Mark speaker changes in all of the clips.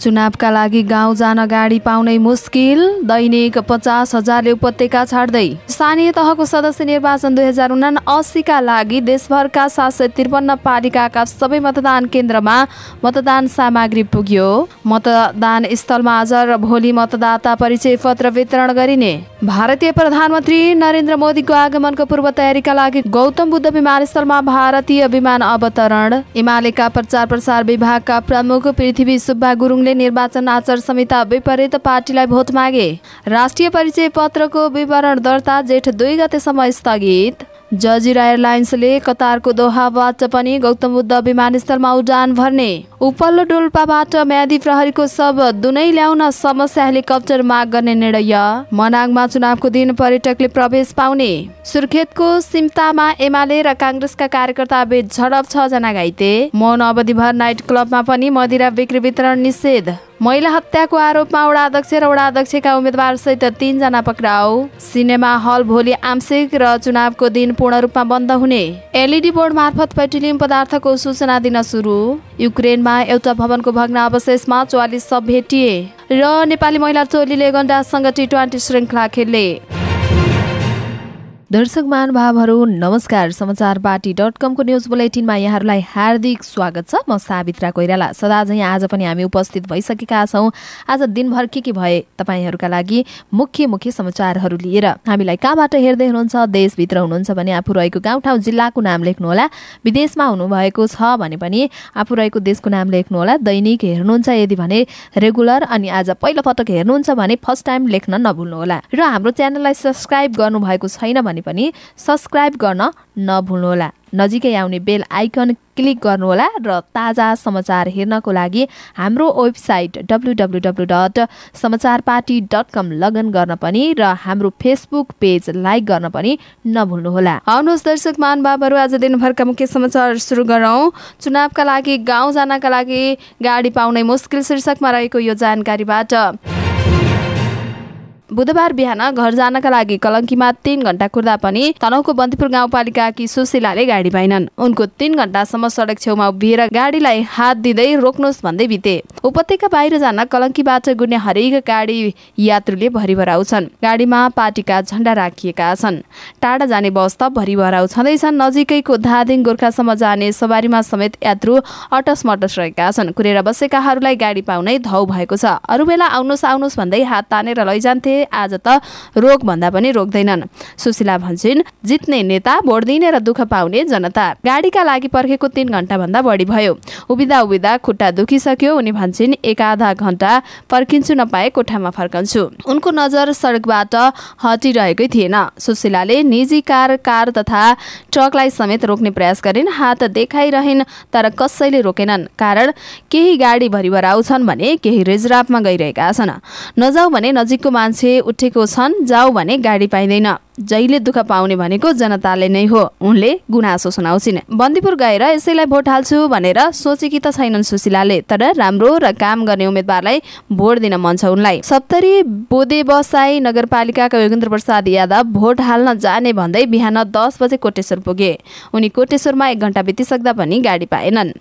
Speaker 1: चुनावका लागि गाउँ जान गाडी पाउनै मुस्किल दैनिक पचास हजारले उपत्यका छाड्दै स्थानीय तहको सदस्य निर्वाचन दुई हजार उना असीका लागि देशभरका सात सय त्रिपन्न पालिकाका सबै मतदान केन्द्रमा मतदान सामग्री पुग्यो मतदान स्थलमा आज र भोलि मतदाता परिचय पत्र वितरण गरिने भारतीय प्रधानमन्त्री नरेन्द्र मोदीको आगमनको पूर्व तयारीका लागि गौतम बुद्ध विमानस्थलमा भारतीय विमान अवतरण एमालेका प्रचार प्रसार विभागका प्रमुख पृथ्वी सुब्बा गुरुङ गुरुङले निर्वाचन आचार संहिता विपरीत पार्टीलाई भोट मागे राष्ट्रिय परिचय पत्रको विवरण दर्ता जेठ दुई गतेसम्म स्थगित जजिरा एयरलाइन्सले कतारको दोहाबाट पनि गौतम बुद्ध विमानस्थलमा उडान भर्ने उपल्लो डोल्पाबाट म्यादी प्रहरीको शब दुनै ल्याउन समस्या हेलिकप्टर माग गर्ने निर्णय मनाङमा चुनावको दिन पर्यटकले प्रवेश पाउने सुर्खेतको सिम्तामा एमाले र काङ्ग्रेसका कार्यकर्ता बीच झडप छ जना घाइते मौन अवधिभर नाइट क्लबमा पनि मदिरा बिक्री वितरण निषेध महिला हत्याको आरोपमा वडा अध्यक्ष र वडा अध्यक्षका उम्मेद्वार सहित तीनजना पक्राउ सिनेमा हल भोलि आंशिक र चुनावको दिन पूर्ण रूपमा बन्द हुने एलइडी बोर्ड मार्फत पेट्रोलियम पदार्थको सूचना दिन सुरु युक्रेनमा एउटा भवनको अवशेषमा चौवालिस सब भेटिए र नेपाली महिला टोलीले गण्डासँग टी ट्वेन्टी श्रृङ्खला खेले दर्शक महानुभावहरू नमस्कार समाचार पार्टी डट कमको न्युज बुलेटिनमा यहाँहरूलाई हार्दिक स्वागत छ म सावित्रा कोइराला सदा झैँ आज पनि हामी उपस्थित भइसकेका छौँ आज दिनभर के के भए तपाईँहरूका लागि मुख्य मुख्य समाचारहरू लिएर हामीलाई कहाँबाट हेर्दै हुनुहुन्छ देशभित्र हुनुहुन्छ भने आफू रहेको गाउँठाउँ जिल्लाको नाम लेख्नुहोला विदेशमा हुनुभएको छ भने पनि आफू रहेको देशको नाम लेख्नुहोला दैनिक हेर्नुहुन्छ यदि भने रेगुलर अनि आज पहिलो पटक हेर्नुहुन्छ भने फर्स्ट टाइम लेख्न नभुल्नुहोला र हाम्रो च्यानललाई सब्सक्राइब गर्नुभएको छैन भने पनि सब्सक्राइब गर्न नभुल्नुहोला नजिकै आउने बेल आइकन क्लिक गर्नुहोला र ताजा समाचार हेर्नको लागि हाम्रो वेबसाइट डब्लुडब्लुडब्लु dot Samachar party dot com लगन गर्न पनि र हाम्रो फेसबुक पेज लाइक गर्न पनि नभुल्नुहोला आउनुहोस् दर्शक महानुभावहरू आज दिनभरका मुख्य समाचार सुरु गरौँ चुनावका लागि गाउँ जानका लागि गाडी पाउने मुस्किल शीर्षकमा रहेको यो जानकारीबाट बुधबार बिहान घर जानका लागि कलङ्कीमा तीन घण्टा कुर्दा पनि तनहुको बन्दीपुर कि सुशीलाले गाडी पाइनन् उनको तीन घण्टासम्म सडक छेउमा उभिएर गाडीलाई हात दिँदै रोक्नुहोस् भन्दै बिते उपत्यका बाहिर जान कलङ्कीबाट गुड्ने हरेक गाडी यात्रुले भरिभराउँछन् गाडीमा पार्टीका झण्डा राखिएका छन् टाढा जाने बस त भरिभराउ छँदैछन् नजिकैको धादिङ गोर्खासम्म जाने सवारीमा समेत यात्रु अटस मटस रहेका छन् कुरेर बसेकाहरूलाई गाडी पाउनै धौ भएको छ अरू बेला आउनुहोस् आउनुहोस् भन्दै हात तानेर लैजान्थे आज त रोगभन्दा पनि रोक्दैनन् सुशीला भन्छन् जित्ने नेता भोट दिने र दुःख पाउने जनता गाडीका लागि पर्खेको तीन घन्टा भन्दा बढी भयो उभिदा उभिदा खुट्टा दुखिसक्यो उनी भन्छन् एक आधा घन्टा पर्खिन्छु नपाए कोठामा फर्कन्छु उनको नजर सडकबाट हटिरहेकै थिएन सुशीलाले निजी कार कार तथा ट्रकलाई समेत रोक्ने प्रयास गरिन् हात देखाइरहेन् तर कसैले रोकेनन् कारण केही गाडी भरिभर आउँछन् भने केही रिजरापमा गइरहेका छन् नजाऊ भने नजिकको मान्छे उठेको छन् जाऊ भने गाडी पाइँदैन जहिले दुःख पाउने भनेको जनताले नै हो उनले गुनासो सुनाउँछिन् बन्दीपुर गएर यसैलाई भोट हाल्छु भनेर सोचेकी त छैनन् सुशीलाले तर राम्रो र काम गर्ने उम्मेद्वारलाई भोट दिन मन छ उनलाई सप्तरी बोधे बसाई नगरपालिकाका योगेन्द्र प्रसाद यादव भोट हाल्न जाने भन्दै बिहान दस बजे कोटेश्वर पुगे उनी कोटेश्वरमा एक घन्टा बितिसक्दा पनि गाडी पाएनन्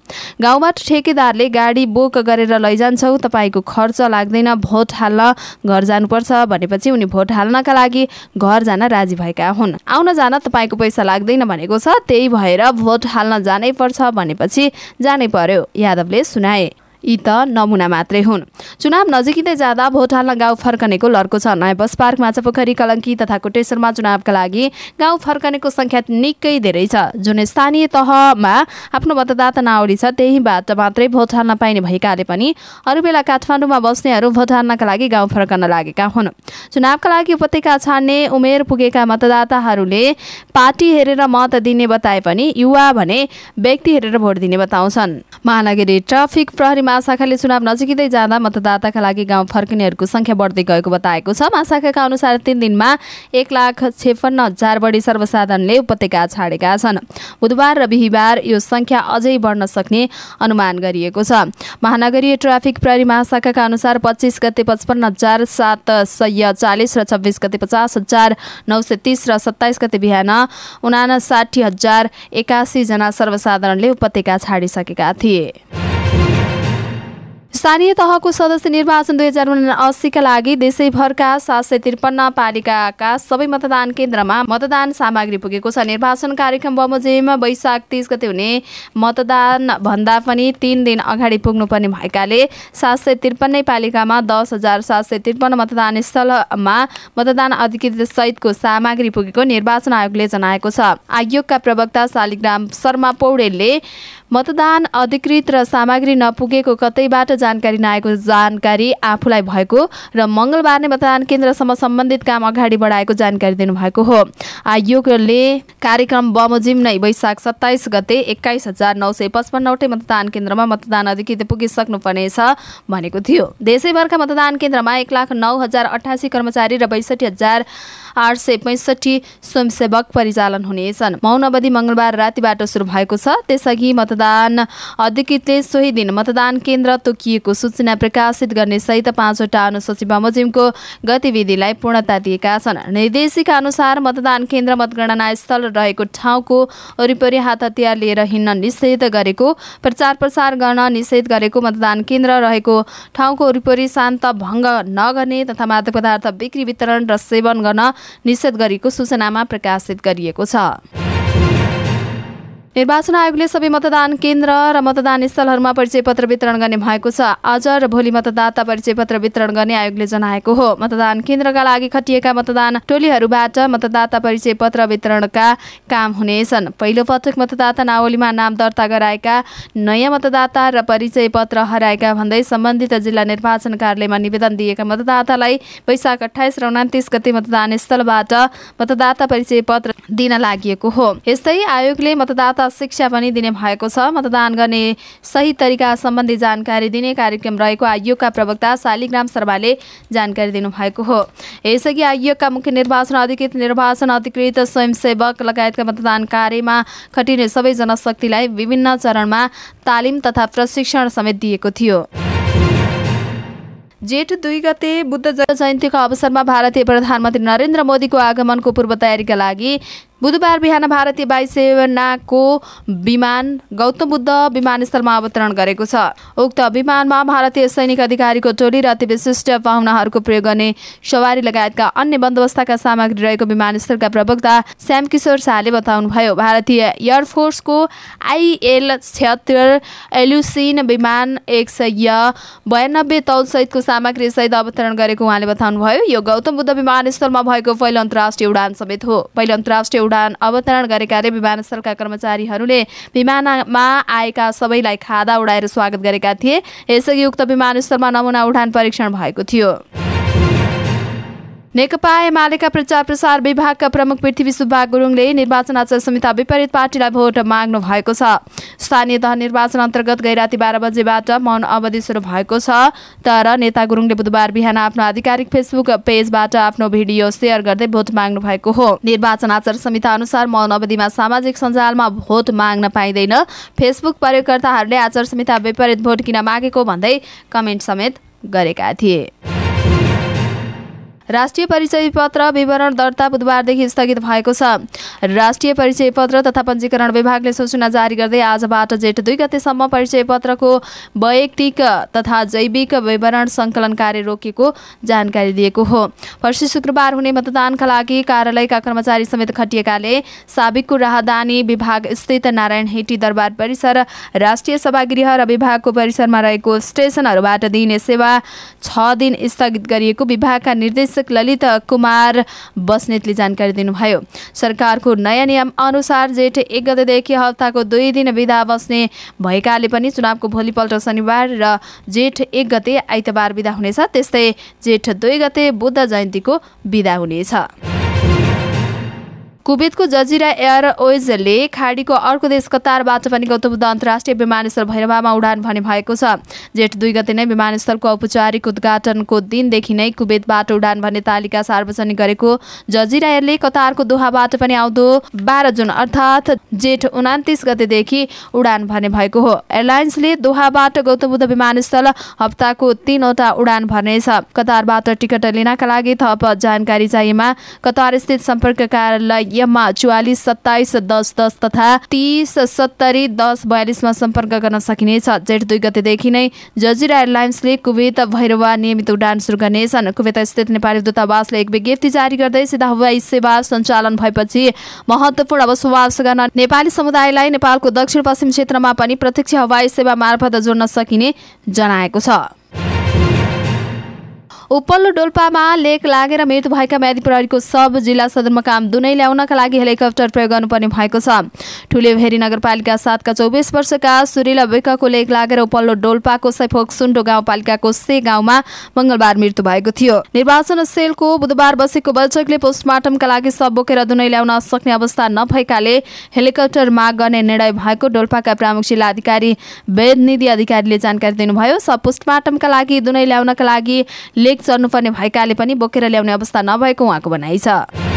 Speaker 1: गाउँबाट ठेकेदारले गाडी बुक गरेर लैजान्छौ तपाईँको खर्च लाग्दैन भोट हाल्न घर जानुपर्छ भनेपछि उनी भोट हाल्नका लागि घर जान राजी भएका हुन् आउन जान तपाईँको पैसा लाग्दैन भनेको छ त्यही भएर भोट हाल्न जानै पर्छ भनेपछि जानै पर्यो यादवले सुनाए यी त नमुना मात्रै हुन् चुनाव नजिकै जाँदा भोट हाल्न गाउँ फर्कनेको लड्को छ नयाँ बस पार्क माछापोखरी कलङ्की तथा कोटेश्वरमा चुनावका लागि गाउँ फर्कनेको सङ्ख्या निकै धेरै छ जुन स्थानीय तहमा आफ्नो मतदाता नावली छ त्यहीबाट मात्रै भोट हाल्न पाइने भएकाले पनि अरू बेला काठमाडौँमा बस्नेहरू भोट हाल्नका लागि गाउँ फर्कन लागेका हुन् चुनावका लागि उपत्यका छाड्ने उमेर पुगेका मतदाताहरूले पार्टी हेरेर मत दिने बताए पनि युवा भने व्यक्ति हेरेर भोट दिने बताउँछन् महानगरी ट्राफिक प्रहरीमा महाशाखाले चुनाव नजिकै जाँदा मतदाताका लागि गाउँ फर्किनेहरूको संख्या बढ्दै गएको बताएको छ महाशाखाका अनुसार तिन दिनमा एक लाख छेपन्न हजार बढी सर्वसाधारणले उपत्यका छाडेका छन् बुधबार र बिहिबार यो संख्या अझै बढ्न सक्ने अनुमान गरिएको छ महानगरीय ट्राफिक प्रहरी महाशाखाका अनुसार पच्चिस गते पचपन्न हजार सात सय चालिस र छब्बिस गते पचास हजार नौ सय तिस र सत्ताइस गते बिहान उनासाठी हजार एकासीजना सर्वसाधारणले उपत्यका छाडिसकेका थिए स्थानीय तहको सदस्य निर्वाचन दुई हजार अस्सीका लागि देशैभरका सात सय त्रिपन्न पालिकाका सबै मतदान केन्द्रमा मतदान सामग्री पुगेको छ निर्वाचन कार्यक्रम बमोजिम वैशाख तिस गते हुने मतदान भन्दा पनि तिन दिन अगाडि पुग्नुपर्ने भएकाले सात सय त्रिपन्नै पालिकामा दस हजार सात सय त्रिपन्न मतदान स्थलमा मतदान अधिकृत सहितको सामग्री पुगेको निर्वाचन आयोगले जनाएको छ आयोगका प्रवक्ता शालिग्राम शर्मा पौडेलले मतदान अधिकृत र सामग्री नपुगेको कतैबाट जानकारी नआएको जानकारी आफूलाई भएको र मङ्गलबार नै मतदान केन्द्रसम्म सम्बन्धित काम अगाडि बढाएको जानकारी दिनुभएको हो आयोगले कार्यक्रम बमोजिम नै वैशाख सत्ताइस गते एक्काइस हजार नौ सय पचपन्नवटै मतदान केन्द्रमा मतदान अधिकृत पुगिसक्नुपर्नेछ भनेको थियो देशैभरका मतदान केन्द्रमा एक लाख नौ हजार अठासी कर्मचारी र बैसठी हजार आठ सय पैँसठी स्वयंसेवक परिचालन हुनेछन् मौन अवधि मङ्गलबार रातिबाट सुरु भएको छ त्यसअघि मतदान मतदान अधिकृतले सोही दिन मतदान केन्द्र तोकिएको सूचना प्रकाशित गर्ने सहित पाँचवटा अनुसूची बमोजिमको गतिविधिलाई पूर्णता दिएका छन् निर्देशिका अनुसार मतदान केन्द्र मतगणना स्थल रहेको ठाउँको वरिपरि हात हतियार लिएर हिँड्न निषेध गरेको प्रचार प्रसार गर्न निषेध गरेको मतदान केन्द्र रहेको ठाउँको वरिपरि शान्त भङ्ग नगर्ने तथा मादक पदार्थ बिक्री वितरण र सेवन गर्न निषेध गरेको सूचनामा प्रकाशित गरिएको छ निर्वाचन आयोगले सबै मतदान केन्द्र र मतदान स्थलहरूमा परिचय पत्र वितरण गर्ने भएको छ आज र भोलि मतदाता परिचय पत्र वितरण गर्ने आयोगले जनाएको हो मतदान केन्द्रका लागि खटिएका मतदान टोलीहरूबाट मतदाता परिचय पत्र वितरणका काम हुनेछन् पहिलो पटक मतदाता नावलीमा नाम दर्ता गराएका नयाँ मतदाता र परिचय पत्र हराएका भन्दै सम्बन्धित जिल्ला निर्वाचन कार्यालयमा निवेदन दिएका मतदातालाई वैशाख अठाइस र उन्तिस गते मतदान स्थलबाट मतदाता परिचय पत्र दिन लागि हो यस्तै आयोगले मतदाता शिक्षा पनि दिने भएको छ मतदान गर्ने सही तरिका सम्बन्धी जानकारी दिने कार्यक्रम रहेको आयोगका प्रवक्ता शालिग्राम शर्माले जानकारी दिनुभएको हो यसअघि आयोगका मुख्य निर्वाचन अधिकृत निर्वाचन अधिकृत स्वयंसेवक लगायतका मतदान कार्यमा खटिने सबै जनशक्तिलाई विभिन्न चरणमा तालिम तथा प्रशिक्षण समेत दिएको थियो जेठ दुई गते बुद्ध जयन्तीको अवसरमा भारतीय प्रधानमन्त्री नरेन्द्र मोदीको आगमनको पूर्व तयारीका लागि बुधबार बिहान भारतीय वायुसेनाको विमान गौतम बुद्ध विमानस्थलमा अवतरण गरेको छ उक्त विमानमा भारतीय सैनिक अधिकारीको टोली र अति विशिष्ट पाहुनाहरूको प्रयोग गर्ने सवारी लगायतका अन्य बन्दोबस्तका सामग्री रहेको विमानस्थलका प्रवक्ता श्याम किशोर शाहले बताउनुभयो भारतीय एयरफोर्सको आइएल छत्तर एल्युसिन विमान एक सय बयानब्बे तौलसहितको सहित अवतरण गरेको उहाँले बताउनुभयो यो गौतम बुद्ध विमानस्थलमा भएको पहिलो अन्तर्राष्ट्रिय उडान समेत हो पहिलो अन्तर्राष्ट्रिय उडान अवतरण गरेकाले विमानस्थलका कर्मचारीहरूले विमानमा आएका सबैलाई खादा उडाएर स्वागत गरेका थिए यसअघि उक्त विमानस्थलमा नमुना उडान परीक्षण भएको थियो नेकपा एमालेका प्रचार प्रसार विभागका प्रमुख पृथ्वी सुब्बा गुरुङले निर्वाचन आचार संहिता विपरीत पार्टीलाई भोट माग्नु भएको छ स्थानीय तह निर्वाचन अन्तर्गत गै राति बाह्र बजेबाट मौन अवधि सुरु भएको छ तर नेता गुरुङले बुधबार बिहान आफ्नो आधिकारिक फेसबुक पेजबाट आफ्नो भिडियो सेयर गर्दै भोट माग्नु भएको हो निर्वाचन आचार संहिता अनुसार मौन अवधिमा सामाजिक सञ्जालमा भोट माग्न पाइँदैन फेसबुक प्रयोगकर्ताहरूले आचार संहिता विपरीत भोट किन मागेको भन्दै कमेन्ट समेत गरेका थिए राष्ट्रिय परिचय पत्र विवरण दर्ता बुधबारदेखि स्थगित भएको छ राष्ट्रिय परिचय पत्र तथा पञ्जीकरण विभागले सूचना जारी गर्दै आजबाट जेठ दुई गतेसम्म परिचय पत्रको वैयक्तिक तथा जैविक विवरण सङ्कलन कार्य रोकिएको जानकारी दिएको हो पर्सि शुक्रबार हुने मतदानका लागि कार्यालयका कर्मचारी समेत खटिएकाले साबिकको राहदानी विभाग स्थित नारायण हेटी दरबार परिसर राष्ट्रिय सभागृह र विभागको परिसरमा रहेको स्टेसनहरूबाट दिइने सेवा छ दिन स्थगित गरिएको विभागका निर्देश निर्देशक ललित कुमार बस्नेतले जानकारी दिनुभयो सरकारको नयाँ नियम अनुसार जेठ एक गतेदेखि हप्ताको दुई दिन विदा बस्ने भएकाले पनि चुनावको भोलिपल्ट शनिबार र जेठ एक गते आइतबार विदा हुनेछ त्यस्तै जेठ दुई गते बुद्ध जयन्तीको विदा हुनेछ कुवेतको जजिरा एयरवेजले खाडीको अर्को देश कतारबाट पनि गौतम बुद्ध अन्तर्राष्ट्रिय विमानस्थल भैरवामा उडान भने भएको छ जेठ दुई गते नै विमानस्थलको औपचारिक उद्घाटनको दिनदेखि नै कुवेतबाट उडान भन्ने तालिका सार्वजनिक गरेको जजिरा एयरले कतारको दोहाबाट पनि आउँदो बाह्र जुन अर्थात् जेठ उनातिस गतेदेखि उडान भने भएको हो एयरलाइन्सले दोहाबाट गौतम बुद्ध विमानस्थल हप्ताको तीनवटा उडान भर्नेछ कतारबाट टिकट लिनका लागि थप जानकारी चाहिएमा कतार स्थित सम्पर्क कार्यालय यममा चुवालिस सत्ताइस दस दस तथा तिस सत्तरी दस बयालिसमा सम्पर्क गर्न सकिनेछ जेठ दुई गतेदेखि नै जजिरा एयरलाइन्सले कुवेत भैरवा नियमित उडान सुरु गर्नेछन् कुवेत स्थित नेपाली दूतावासले एक विज्ञप्ति जारी गर्दै सिधा हवाई सेवा सञ्चालन भएपछि महत्वपूर्ण बसोबास गर्न नेपाली समुदायलाई नेपालको दक्षिण पश्चिम क्षेत्रमा पनि प्रत्यक्ष हवाई सेवा मार्फत जोड्न सकिने जनाएको छ उपल्लो डोल्पामा लेक लागेर मृत्यु भएका म्यादी प्रहरीको सब जिल्ला सदरमुकाम दुनै ल्याउनका लागि हेलिकप्टर प्रयोग गर्नुपर्ने भएको छ भेरी नगरपालिका सातका चौबिस वर्षका सुरिला बेकको लेक लागेर उपल्लो डोल्पाको सैफोक सुन्डो गाउँपालिकाको से गाउँमा मङ्गलबार मृत्यु भएको थियो निर्वाचन सेलको बुधबार बसेको बैठकले पोस्टमार्टमका लागि सब बोकेर दुनै ल्याउन सक्ने अवस्था नभएकाले हेलिकप्टर माग गर्ने निर्णय भएको डोल्पाका प्रमुख जिल्ला अधिकारी वेदनिधि अधिकारीले जानकारी दिनुभयो सब पोस्टमार्टमका लागि दुनै ल्याउनका लागि लेक चढ्नुपर्ने भएकाले पनि बोकेर ल्याउने अवस्था नभएको उहाँको भनाइ छ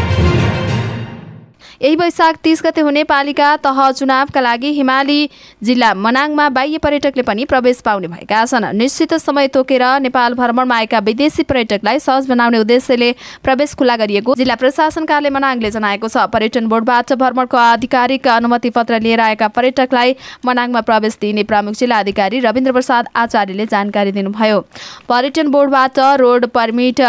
Speaker 1: यही वैशाख तिस गते हुने पालिका तह चुनावका लागि हिमाली जिल्ला मनाङमा बाह्य पर्यटकले पनि प्रवेश पाउने भएका छन् निश्चित समय तोकेर नेपाल भ्रमणमा आएका विदेशी पर्यटकलाई सहज बनाउने उद्देश्यले प्रवेश खुला गरिएको जिल्ला प्रशासन कार्यालय मनाङले जनाएको छ पर्यटन बोर्डबाट भ्रमणको आधिकारिक अनुमति पत्र लिएर आएका पर्यटकलाई मनाङमा प्रवेश दिने प्रमुख जिल्ला अधिकारी रविन्द्र प्रसाद आचार्यले जानकारी दिनुभयो पर्यटन बोर्डबाट रोड पर्मिट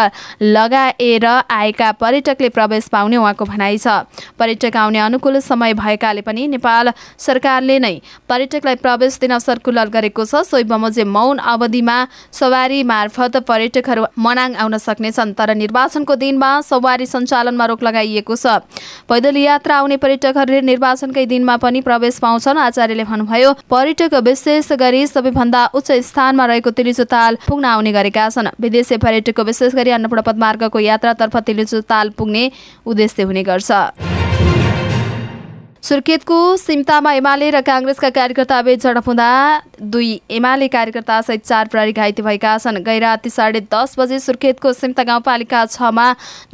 Speaker 1: लगाएर आएका पर्यटकले प्रवेश पाउने उहाँको भनाइ छ पर्यटन पर्यटक आउने अनुकूल समय भएकाले पनि नेपाल सरकारले नै पर्यटकलाई प्रवेश दिन सर्कुलर गरेको छ सोही बमोजिम मौन अवधिमा सवारी मार्फत पर्यटकहरू मनाङ आउन सक्नेछन् तर निर्वाचनको दिनमा सवारी सञ्चालनमा रोक लगाइएको छ पैदल यात्रा आउने पर्यटकहरूले निर्वाचनकै दिनमा पनि प्रवेश पाउँछन् आचार्यले भन्नुभयो पर्यटक विशेष गरी सबैभन्दा उच्च स्थानमा रहेको ताल पुग्न आउने गरेका छन् विदेशी पर्यटकको विशेष गरी अन्नपूर्ण पदमार्गको यात्रातर्फ ताल पुग्ने उद्देश्य हुने गर्छ सुर्खेतको सिमतामा एमाले र काङ्ग्रेसका कार्यकर्ता कार्यकर्ताबीच झडप हुँदा दुई एमाले कार्यकर्ता सहित चार प्रहरी घाइते भएका छन् गैराती साढे दस बजे सुर्खेतको सिमता गाउँपालिका छमा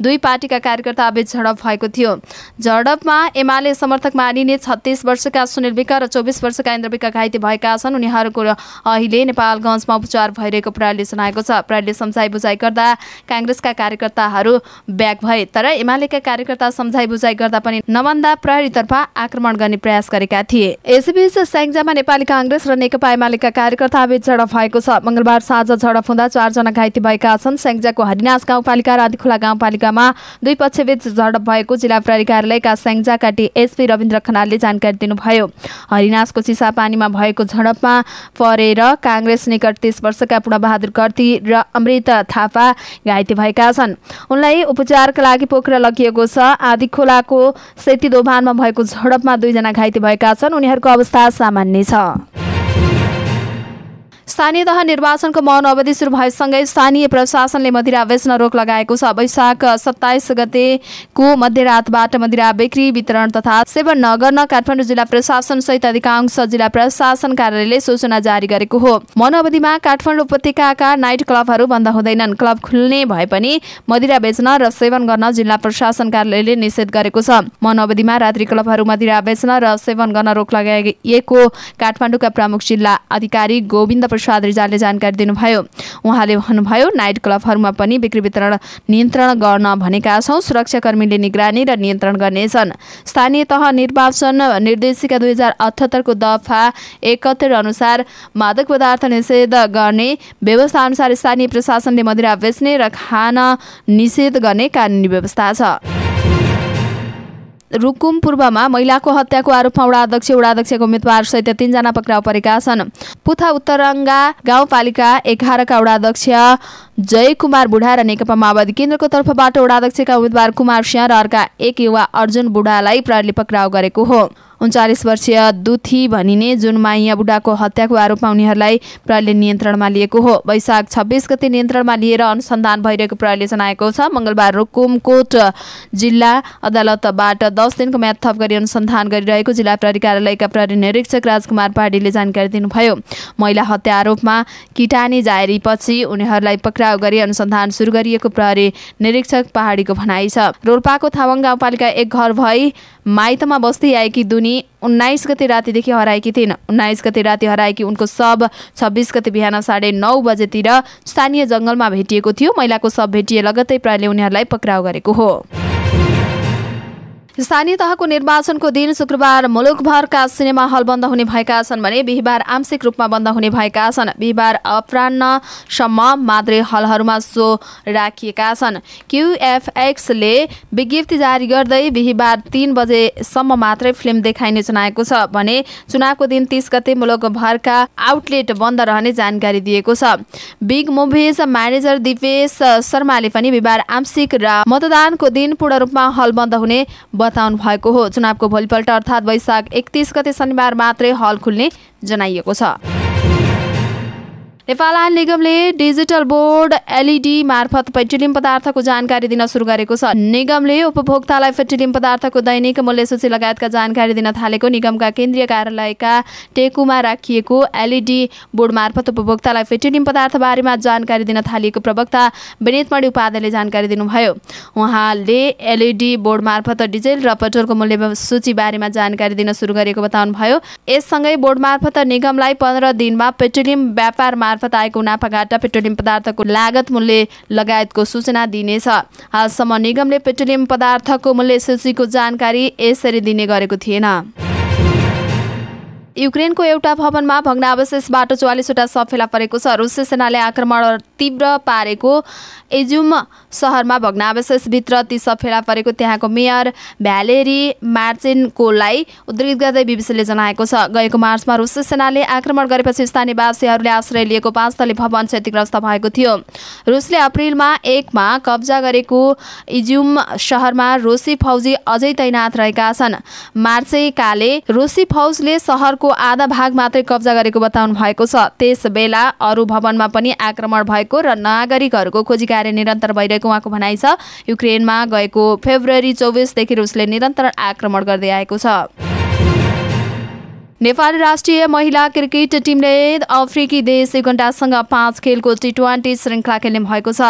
Speaker 1: दुई पार्टीका कार्यकर्ता कार्यकर्ताबीच झडप भएको थियो झडपमा एमाले समर्थक मानिने छत्तिस वर्षका सुनिल विका र चौबिस वर्षका इन्द्र विका घाइते भएका छन् उनीहरूको अहिले नेपालगञ्जमा उपचार भइरहेको प्रहरीले जनाएको छ प्रहरीले सम्झाइ बुझाइ गर्दा काङ्ग्रेसका कार्यकर्ताहरू ब्याग भए तर एमालेका कार्यकर्ता सम्झाइ बुझाइ गर्दा पनि नभन्दा प्रहरीतर्फ आक्रमण गर्ने प्रयास गरेका थिए यसैबीच स्याङ्जामा नेपाली काङ्ग्रेस र नेकपा एमालेका कार्यकर्ताबीच झडप भएको छ मङ्गलबार साँझ झडप हुँदा चारजना घाइते भएका छन् स्याङ्जाको हरिनास गाउँपालिका र आदिखोला गाउँपालिकामा दुई पक्षबीच झडप भएको जिल्ला प्रहरी कार्यालयका स्याङ्जाका डिएसपी रविन्द्र खनालले जानकारी दिनुभयो हरिनाशको चिसापानीमा भएको झडपमा परेर काङ्ग्रेस निकट तीस वर्षका पूर्णबहादुर कर्ती र अमृत थापा घाइते भएका छन् उनलाई उपचारका लागि पोखरा लगिएको छ आदिखोलाको सेती दोभानमा भएको झडपमा दुईजना घाइते भएका छन् उनीहरूको अवस्था सामान्य छ स्थानीय तह निर्वाचनको मौन अवधि सुरु भएसँगै स्थानीय प्रशासनले मदिरा बेच्न रोक लगाएको छ वैशाख सत्ताइस गतेको मध्यरातबाट मदिरा बिक्री वितरण तथा सेवन नगर्न काठमाडौँ जिल्ला प्रशासन सहित अधिकांश जिल्ला प्रशासन कार्यालयले सूचना जारी गरेको हो मौन अवधिमा काठमाडौँ उपत्यकाका नाइट क्लबहरू बन्द हुँदैनन् क्लब खुल्ने भए पनि मदिरा बेच्न र सेवन गर्न जिल्ला प्रशासन कार्यालयले निषेध गरेको छ मौन अवधिमा रात्रि क्लबहरू मदिरा बेच्न र सेवन गर्न रोक लगाइएको काठमाडौँका प्रमुख जिल्ला अधिकारी गोविन्द प्रसाद रिजालले जानकारी दिनुभयो उहाँले भन्नुभयो नाइट क्लबहरूमा पनि बिक्री वितरण नियन्त्रण गर्न भनेका छौँ सुरक्षाकर्मीले निगरानी र नियन्त्रण गर्नेछन् स्थानीय तह निर्वाचन निर्देशिका दुई हजार अठहत्तरको दफा एकहत्तर अनुसार मादक पदार्थ निषेध गर्ने व्यवस्था अनुसार स्थानीय प्रशासनले मदिरा बेच्ने र खान निषेध गर्ने कानुनी व्यवस्था छ रुकुम पूर्वमा महिलाको हत्याको आरोपमा उडाध्यक्ष उडाध्यक्षको सहित तीनजना पक्राउ परेका छन् पुथा उत्तरङ्गा गाउँपालिका एघारका अध्यक्ष जय कुमार बुढा र नेकपा माओवादी केन्द्रको तर्फबाट वडाध्यक्षका उम्मेद्वार कुमार सिंह र अर्का एक युवा अर्जुन बुढालाई प्रहरीले पक्राउ गरेको हो उन्चालिस वर्षीय दुथी भनिने जुन माइया बुढाको हत्याको आरोपमा उनीहरूलाई प्रहरीले नियन्त्रणमा लिएको हो वैशाख छब्बिस गते नियन्त्रणमा लिएर अनुसन्धान भइरहेको प्रहरीले जनाएको छ मङ्गलबार रुकुमकोट जिल्ला अदालतबाट दस दिनको म्याद थप गरी अनुसन्धान गरिरहेको जिल्ला प्रहरी कार्यालयका प्रहरी निरीक्षक राजकुमार पाडीले जानकारी दिनुभयो महिला हत्या आरोपमा किटानी जाहेरीपछि उनीहरूलाई पक्राउ पक्राउ गरी अनुसन्धान सुरु गरिएको प्रहरी निरीक्षक पहाडीको भनाइ छ रोल्पाको थावाङ गाउँपालिका एक घर भई माइतमा बस्दै आएकी दुनी उन्नाइस गते रातिदेखि हराएकी थिइन् उन्नाइस गते राति हराएकी उनको शब छब्बिस गते बिहान साढे नौ बजेतिर स्थानीय जङ्गलमा भेटिएको थियो महिलाको शब भेटिए लगत्तै प्रहरीले उनीहरूलाई पक्राउ गरेको हो स्थानीय तहको निर्वाचनको दिन शुक्रबार मुलुकभरका सिनेमा हल बन्द हुने भएका छन् भने बिहिबार आंशिक रूपमा बन्द हुने भएका छन् बिहिबार अपरान्नसम्म मात्रै हलहरूमा सो राखिएका छन् क्युएफएक्सले विज्ञप्ति जारी गर्दै बिहिबार तिन बजेसम्म मात्रै फिल्म देखाइने जनाएको छ भने चुनावको दिन तिस गते मुलुकभरका आउटलेट बन्द रहने जानकारी दिएको छ बिग मुभिज म्यानेजर दिपेश शर्माले पनि बिहिबार आंशिक र मतदानको दिन पूर्ण रूपमा हल बन्द हुने बताउनु भएको हो चुनावको भोलिपल्ट अर्थात् वैशाख एकतिस गते शनिबार मात्रै हल खुल्ने जनाइएको छ नेपाल आयल निगमले डिजिटल बोर्ड एलइडी मार्फत पेट्रोलियम पदार्थको जानकारी दिन सुरु गरेको छ निगमले उपभोक्तालाई पेट्रोलियम पदार्थको दैनिक मूल्य सूची लगायतका जानकारी दिन थालेको निगमका केन्द्रीय कार्यालयका टेकुमा राखिएको एलइडी बोर्ड मार्फत उपभोक्तालाई पेट्रोलियम पदार्थ बारेमा जानकारी दिन थालिएको प्रवक्ता विनितमणि उपाध्यायले जानकारी दिनुभयो उहाँले एलइडी बोर्ड मार्फत डिजेल र पेट्रोलको मूल्य सूची बारेमा जानकारी दिन सुरु गरेको बताउनुभयो यससँगै बोर्ड मार्फत निगमलाई पन्ध्र दिनमा पेट्रोलियम व्यापारमा मार्फत आएको नाफाघाटा पेट्रोलियम पदार्थको लागत मूल्य लगायतको सूचना दिनेछ हालसम्म निगमले पेट्रोलियम पदार्थको मूल्य सूचीको जानकारी यसरी दिने गरेको थिएन युक्रेनको एउटा भवनमा भग्नावशेषबाट चौवालिसवटा शव फेला परेको छ रुसी सेनाले आक्रमण तीव्र पारेको एजुम सहरमा भग्नावशेषभित्र ती शव फेला परेको त्यहाँको मेयर भ्यालेरी मार्चेनकोलाई उद्धित गर्दै बिबिसीले जनाएको छ गएको मार्चमा रुसी सेनाले आक्रमण गरेपछि स्थानीय स्थानीयवासीहरूले आश्रय लिएको पाँच तले भवन क्षतिग्रस्त भएको थियो रुसले अप्रेलमा एकमा कब्जा गरेको इजुम सहरमा रुसी फौजी अझै तैनात रहेका छन् मार्चेकाले रुसी फौजले सहरको भवनको आधा भाग मात्रै कब्जा गरेको बताउनु भएको छ त्यस बेला अरू भवनमा पनि आक्रमण भएको र नागरिकहरूको खोजी कार्य निरन्तर भइरहेको उहाँको भनाइ छ युक्रेनमा गएको फेब्रुअरी चौबिसदेखि रुसले निरन्तर आक्रमण गर्दै आएको छ नेपाली राष्ट्रिय महिला क्रिकेट टिमले अफ्रिकी देश युगण्डासँग पाँच खेलको टी ट्वेन्टी श्रृङ्खला खेल्ने भएको छ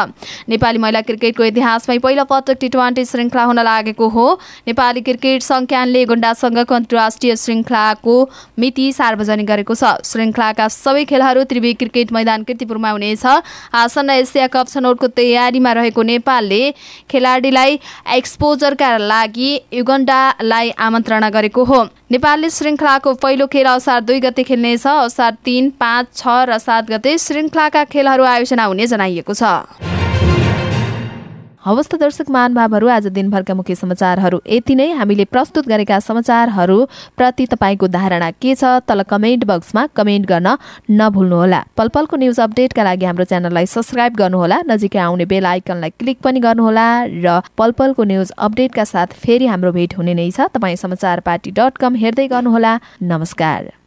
Speaker 1: नेपाली महिला क्रिकेटको इतिहासमै पहिलो पटक टी ट्वेन्टी श्रृङ्खला हुन लागेको हो नेपाली क्रिकेट सङ्ख्यानले युगण्डासँगको अन्तर्राष्ट्रिय श्रृङ्खलाको मिति सार्वजनिक गरेको छ श्रृङ्खलाका सबै खेलहरू त्रिवी क्रिकेट मैदान किर्तिपुरमा हुनेछ आसन्न एसिया कप छनौटको तयारीमा रहेको नेपालले खेलाडीलाई एक्सपोजरका लागि युगण्डालाई आमन्त्रणा गरेको हो नेपालले श्रृङ्खलाको पहिलो खेल असार दुई गते खेल्नेछ असार तिन पाँच छ र सात गते श्रृङ्खलाका खेलहरू आयोजना हुने जनाइएको छ हवस् त दर्शक महानुभावहरू आज दिनभरका मुख्य समाचारहरू यति नै हामीले प्रस्तुत गरेका प्रति तपाईँको धारणा के छ तल कमेन्ट बक्समा कमेन्ट गर्न नभुल्नुहोला पल पलको न्युज अपडेटका लागि हाम्रो च्यानललाई सब्सक्राइब गर्नुहोला नजिकै आउने बेल आइकनलाई क्लिक पनि गर्नुहोला र पलपलको पलको न्युज अपडेटका साथ फेरि हाम्रो भेट हुने नै छ तपाईँ समाचार पार्टी डट कम हेर्दै गर्नुहोला नमस्कार